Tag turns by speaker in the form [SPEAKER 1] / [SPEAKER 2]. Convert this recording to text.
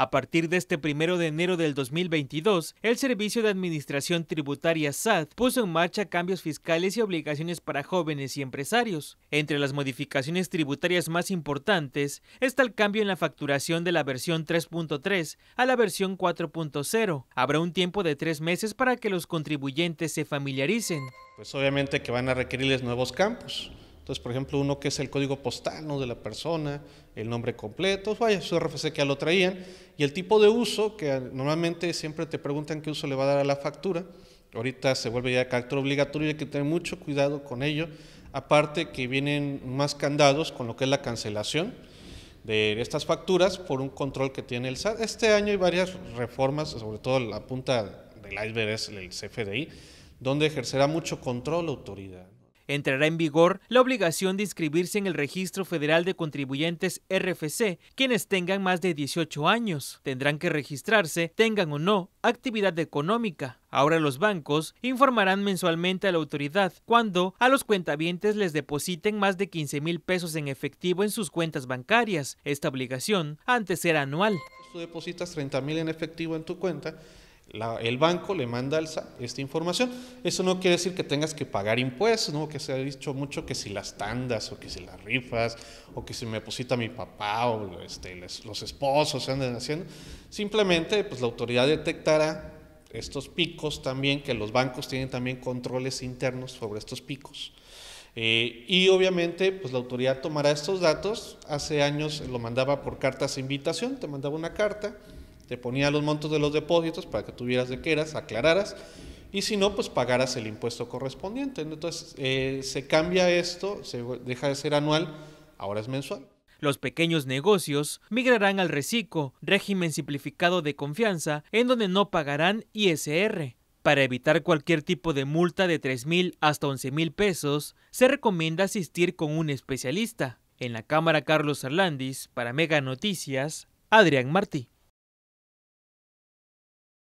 [SPEAKER 1] A partir de este primero de enero del 2022, el Servicio de Administración Tributaria SAT puso en marcha cambios fiscales y obligaciones para jóvenes y empresarios. Entre las modificaciones tributarias más importantes está el cambio en la facturación de la versión 3.3 a la versión 4.0. Habrá un tiempo de tres meses para que los
[SPEAKER 2] contribuyentes se familiaricen. Pues obviamente que van a requerirles nuevos campos entonces, por ejemplo, uno que es el código postal de la persona, el nombre completo, pues vaya, su RFC que ya lo traían, y el tipo de uso, que normalmente siempre te preguntan qué uso le va a dar a la factura. Ahorita se vuelve ya de carácter obligatorio y hay que tener mucho cuidado con ello. Aparte que vienen más candados con lo que es la cancelación de estas facturas por un control que tiene el SAT. Este año hay varias reformas, sobre todo la punta del iceberg es el CFDI, donde ejercerá mucho control la autoridad entrará en vigor la obligación
[SPEAKER 1] de inscribirse en el Registro Federal de Contribuyentes RFC. Quienes tengan más de 18 años tendrán que registrarse, tengan o no actividad económica. Ahora los bancos informarán mensualmente a la autoridad cuando a los cuentavientes les depositen más de 15 mil pesos en efectivo en sus cuentas bancarias. Esta obligación antes era anual.
[SPEAKER 2] Tú depositas 30 mil en efectivo en tu cuenta el banco le manda esta información. Eso no quiere decir que tengas que pagar impuestos, ¿no? que se ha dicho mucho que si las tandas o que si las rifas o que si me deposita mi papá o este, los esposos se andan haciendo. Simplemente pues la autoridad detectará estos picos también, que los bancos tienen también controles internos sobre estos picos. Eh, y obviamente, pues la autoridad tomará estos datos. Hace años lo mandaba por cartas de invitación, te mandaba una carta, te ponía los montos de los depósitos para que tuvieras de qué eras, aclararas, y si no, pues pagaras el impuesto correspondiente. Entonces, eh, se cambia esto, se deja de ser anual, ahora es mensual.
[SPEAKER 1] Los pequeños negocios migrarán al reciclo, régimen simplificado de confianza, en donde no pagarán ISR. Para evitar cualquier tipo de multa de 3.000 hasta 11 mil pesos, se recomienda asistir con un especialista. En la Cámara Carlos Arlandis, para Mega Noticias, Adrián Martí.